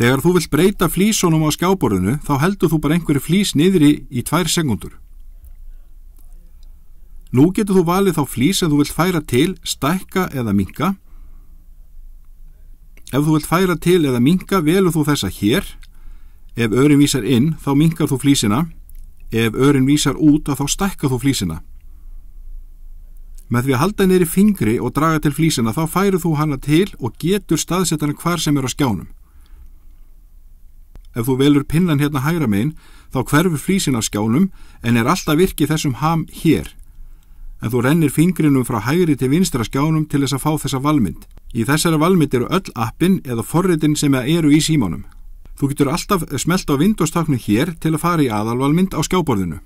Þegar þú vilt breyta flísónum á skjáborðinu þá heldur þú bara einhverju flís niðri í tvær sekundur. Nú getur þú valið þá flís en þú vilt færa til, stækka eða minka. Ef þú vilt færa til eða minka velur þú þessa hér. Ef örin vísar inn þá minkar þú flísina. Ef örin vísar út þá stækka þú flísina. Með því að halda neyri fingri og draga til flísina þá færu þú hana til og getur staðsetana hvar sem er á skjánum. Ef þú velur pinnan hérna hægra megin þá hverfur flísin af skjánum en er alltaf virkið þessum ham hér. En þú rennir fingrinum frá hægri til vinstra skjánum til þess að fá þessa valmynd. Í þessari valmynd eru öll appin eða forritin sem eru í símánum. Þú getur alltaf smelt á vindostaknu hér til að fara í aðalvalmynd á skjáborðinu.